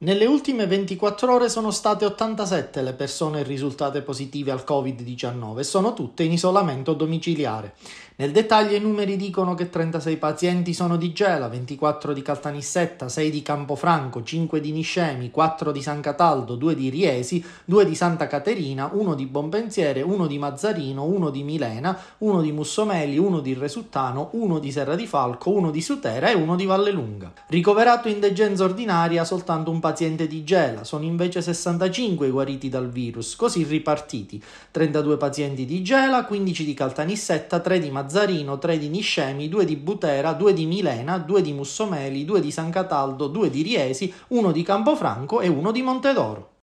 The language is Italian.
Nelle ultime 24 ore sono state 87 le persone risultate positive al Covid-19 e sono tutte in isolamento domiciliare. Nel dettaglio i numeri dicono che 36 pazienti sono di Gela, 24 di Caltanissetta, 6 di Campofranco, 5 di Niscemi, 4 di San Cataldo, 2 di Riesi, 2 di Santa Caterina, 1 di Bompensiere, 1 di Mazzarino, 1 di Milena, 1 di Mussomeli, 1 di Resuttano, 1 di Serra di Falco, 1 di Sutera e 1 di Vallelunga. Ricoverato in degenza ordinaria soltanto un paziente paziente di Gela, sono invece 65 i guariti dal virus, così ripartiti, 32 pazienti di Gela, 15 di Caltanissetta, 3 di Mazzarino, 3 di Niscemi, 2 di Butera, 2 di Milena, 2 di Mussomeli, 2 di San Cataldo, 2 di Riesi, 1 di Campofranco e 1 di Montedoro.